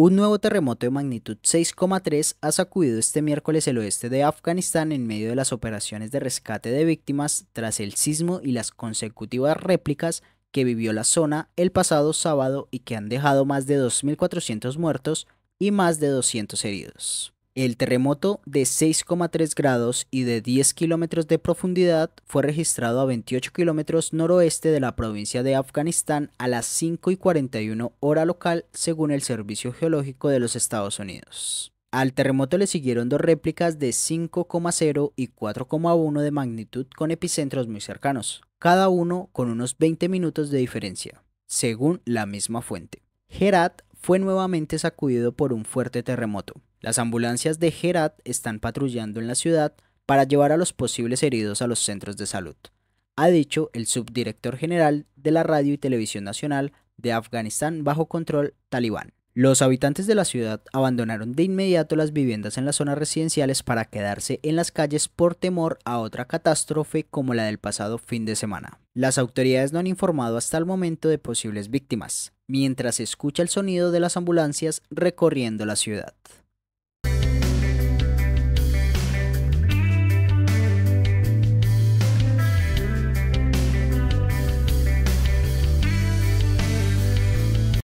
Un nuevo terremoto de magnitud 6,3 ha sacudido este miércoles el oeste de Afganistán en medio de las operaciones de rescate de víctimas tras el sismo y las consecutivas réplicas que vivió la zona el pasado sábado y que han dejado más de 2.400 muertos y más de 200 heridos. El terremoto de 6,3 grados y de 10 kilómetros de profundidad fue registrado a 28 kilómetros noroeste de la provincia de Afganistán a las 5 y 41 hora local según el Servicio Geológico de los Estados Unidos. Al terremoto le siguieron dos réplicas de 5,0 y 4,1 de magnitud con epicentros muy cercanos, cada uno con unos 20 minutos de diferencia, según la misma fuente. Herat fue nuevamente sacudido por un fuerte terremoto. Las ambulancias de Herat están patrullando en la ciudad para llevar a los posibles heridos a los centros de salud, ha dicho el subdirector general de la Radio y Televisión Nacional de Afganistán bajo control talibán. Los habitantes de la ciudad abandonaron de inmediato las viviendas en las zonas residenciales para quedarse en las calles por temor a otra catástrofe como la del pasado fin de semana. Las autoridades no han informado hasta el momento de posibles víctimas, mientras se escucha el sonido de las ambulancias recorriendo la ciudad.